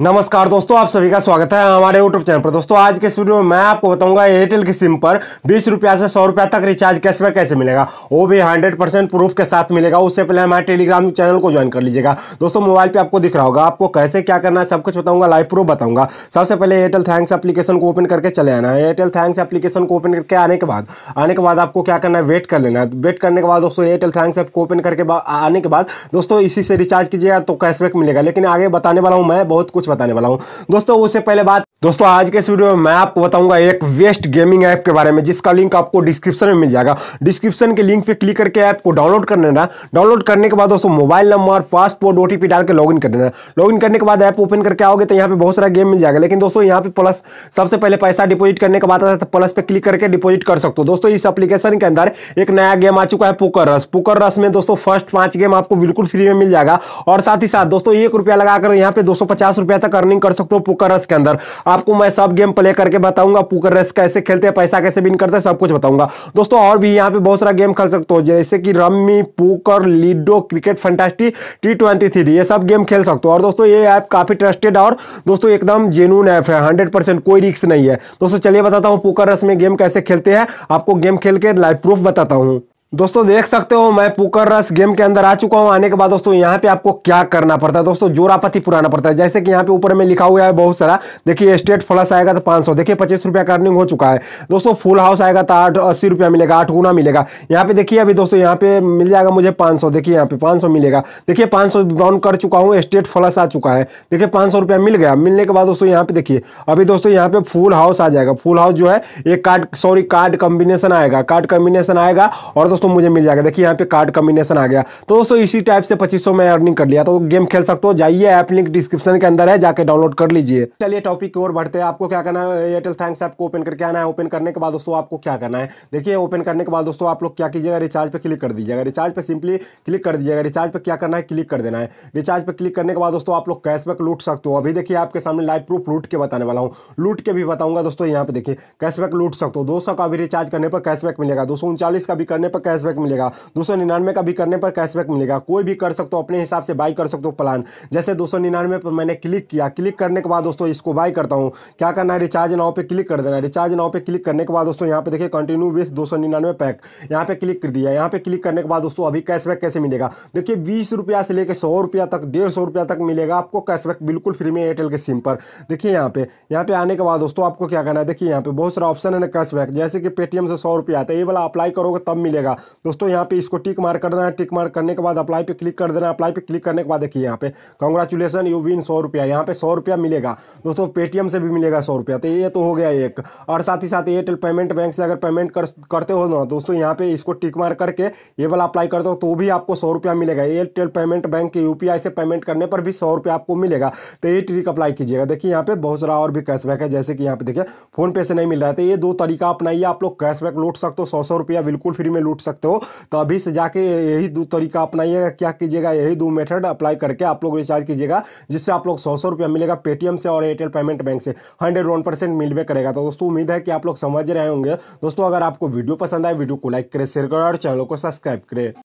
नमस्कार दोस्तों आप सभी का स्वागत है हमारे यूट्यूब चैनल पर दोस्तों आज के इस वीडियो में मैं आपको बताऊंगा एयरटेल की सिम पर बीस रुपया से सौ रुपया तक रिचार्ज कैशबैक कैसे मिलेगा वो भी हंड्रेड परसेंट प्रूफ के साथ मिलेगा उससे पहले हमारे टेलीग्राम चैनल को ज्वाइन कर लीजिएगा दोस्तों मोबाइल पे आपको दिख रहा होगा आपको कैसे क्या करना है सब कुछ बताऊंगा लाइव प्रूफ बताऊंगा सबसे पहले एयरटेल थैंक्स एप्लीकेशन को ओपन करके चले आना है एयरटेल थैंक्स एप्लीकेशन को ओपन करके आने के बाद आने के बाद आपको क्या करना है वेट कर लेना है वेट करने के बाद दोस्तों एयरटेल थैंक्स ऐप को ओपन करके आने के बाद दोस्तों इसी से रिचार्ज कीजिएगा तो कैशबैक मिलेगा लेकिन आगे बताने वाला हूँ मैं बहुत कुछ बताने वाला हूँ दोस्तों उससे पहले बात दोस्तों आज के इस वीडियो में मैं आपको बताऊंगा एक वेस्ट गेमिंग ऐप के बारे में जिसका लिंक आपको डिस्क्रिप्शन में मिल जाएगा डिस्क्रिप्शन के लिंक पे क्लिक करके ऐप को डाउनलोड कर लेना डाउनलोड करने के बाद दोस्तों मोबाइल नंबर पासपोर्ट ओटीपी डाल के लॉगिन कर लेना लॉगिन करने के बाद ऐप ओपन करके आओगे तो यहाँ पे बहुत सारा गेम मिल जाएगा लेकिन दोस्तों यहाँ पे प्लस सबसे पहले पैसा डिपोजिट करने के बाद आता है तो प्लस पे क्लिक करके डिपोजिट कर सकते हो दोस्तों इस अपलीकेशन के अंदर एक नया गेम आ चुका है पुकर रस पुकर रस में दोस्तों फर्स्ट पांच गेम आपको बिल्कुल फ्री में मिल जाएगा और साथ ही साथ दोस्तों एक रुपया लगाकर यहाँ पे दो सौ तक अर्निंग कर सकते हो पुकर रस के अंदर आपको मैं सब गेम प्ले करके बताऊंगा पुकर रेस कैसे खेलते हैं पैसा कैसे बिन करते हैं सब कुछ बताऊंगा दोस्तों और भी यहाँ पे बहुत सारा गेम खेल सकते हो जैसे कि rummy poker ludo cricket fantasy T twenty three ये सब गेम खेल सकते हो और दोस्तों ये ऐप काफ़ी ट्रस्टेड और दोस्तों एकदम जेनून ऐप है हंड्रेड परसेंट कोई रिक्स नहीं है दोस्तों चलिए बताता हूँ पुकर रस में गेम कैसे खेलते हैं आपको गेम खेल के लाइव प्रूफ बताता हूँ दोस्तों देख सकते हो मैं पुकर रस गेम के अंदर आ चुका हूं आने के बाद दोस्तों यहाँ पे आपको क्या करना पड़ता है दोस्तों जोरापति पुराना पड़ता है जैसे कि यहाँ पे ऊपर में लिखा हुआ है बहुत सारा देखिए स्टेट फ्लस आएगा तो 500 देखिए पच्चीस रुपया का अर्निंग हो चुका है दोस्तों फुल हाउस आएगा तो आठ अस्सी रुपया मिलेगा आठ गुना मिलेगा यहाँ पे देखिए अभी दोस्तों यहाँ पे मिल जाएगा मुझे पाँच देखिए यहाँ पे पाँच मिलेगा देखिए पाँच डाउन कर चुका हूँ स्टेट फ्लस आ चुका है देखिए पाँच रुपया मिल गया मिलने के बाद दोस्तों यहाँ पे देखिए अभी दोस्तों यहाँ पे फुल हाउस आ जाएगा फुल हाउस जो है एक कार्ड सॉरी कार्ड कॉम्बिनेशन आएगा कार्ड कॉम्बिनेशन आएगा और दोस्तों मुझे मिल जाएगा देखिए यहाँ पे कार्ड कॉम्बिनेशन आ गया तो दोस्तों इसी टाइप से पच्चीस में अर्निंग कर लिया तो गेम खेल सकते हो जाइए ऐप लिंक डिस्क्रिप्शन के अंदर है जाके डाउनलोड कर लीजिए चलिए टॉपिक की ओर बढ़ते हैं आपको क्या करना है एयरटेल थैंक्स ऐप को ओपन करके आना है ओपन करने के बाद दोस्तों आपको क्या करना है देखिए ओपन करने के बाद दोस्तों आप लोग क्या कीजिएगा रिचार्ज पर क्लिक कर दीजिएगा रिचार्ज पर सिंपली क्लिक कर दीजिएगा रिचार्ज पर क्या करना है क्लिक कर देना है रिचार्ज पर क्लिक करने के बाद दोस्तों आप लोग कैशबैक लूट सकते हो अभी देखिए आपके सामने लाइव प्रूफ लूट के बताने वाला हूँ लूट के भी बताऊंगा दोस्तों यहाँ पे देखिए कैशबैक लूट सकते हो दो का भी रिचार्ज करने पर कैशबैक मिलेगा दो का भी करने पर कैशबैक मिलेगा दो सौ निन्यानवे का भी करने पर कैशबैक मिलेगा कोई भी कर सकते हो अपने हिसाब से बाई कर सकते हो प्लान जैसे दो सौ निन्यानवे पर मैंने क्लिक किया क्लिक करने के बाद दोस्तों इसको बाई करता हूँ क्या करना है रिचार्ज नाव पर क्लिक कर देना रिचार्ज नाव पर क्लिक करने के बाद दोस्तों यहाँ पे देखिए कंटिन्यू विथ दो सौ निन्यानवे पैक यहाँ पे क्लिक कर दिया यहाँ पे क्लिक करने के बाद दोस्तों अभी कैशबैक कैसे मिलेगा देखिए बीस रुपया से लेकर सौ रुपया तक डेढ़ सौ रुपया तक मिलेगा आपको कैशबैक बिल्कुल फ्री में एयरटेल के सिम पर देखिए यहाँ पे यहाँ पे आने के बाद दोस्तों आपको क्या करना है देखिए यहाँ पे बहुत सारा ऑप्शन है ना कैशबैक जैसे कि पेटीएम से सौ रुपया आता है ये वाला अप्लाई करोगे तब मिलेगा दोस्तों यहाँ पे इसको टिक मार कर देना है टिक मार करने के बाद अप्लाई पे क्लिक कर देना है अप्लाई पे क्लिक करने के बाद देखिए यहाँ पे कॉन्ग्रेचुलेसन यू विन सौ रुपया यहाँ पे सौ रुपया मिलेगा दोस्तों पेटीएम से भी मिलेगा सौ रुपया तो ये तो हो गया एक और साथ ही साथ एयरटेल पेमेंट बैंक से अगर पेमेंट कर, करते हो ना दोस्तों यहाँ पे इसको टिक मार करके ये वाला अप्लाई करते हो तो भी आपको सौ रुपया मिलेगा एयरटेल पेमेंट बैंक के यूपीआई से पेमेंट करने पर भी सौ रुपया आपको मिलेगा तो ये ट्रिक अप्लाई कीजिएगा देखिए यहाँ पे बहुत सारा और भी कैशबैक है जैसे कि यहाँ पे देखिए फोन पे से नहीं मिल रहा है तो ये दो तरीका अपनाइए आप लोग कैशबैक लूट सकते हो सौ सौ रुपया बिल्कुल फ्री में लूट सकते हो तो अभी से जाके यही दो तरीका अपनाइएगा क्या कीजिएगा यही दो मेथड अप्लाई करके आप लोग रिचार्ज कीजिएगा जिससे आप लोग सौ सौ रुपया मिलेगा पेटीएम से और एयरटेल पेमेंट बैंक से हंड्रेड वन परसेंट मिलवे करेगा तो दोस्तों उम्मीद है कि आप लोग समझ रहे होंगे दोस्तों अगर आपको वीडियो पसंद आए वीडियो को लाइक करें शेयर करें और चैनल को सब्सक्राइब करें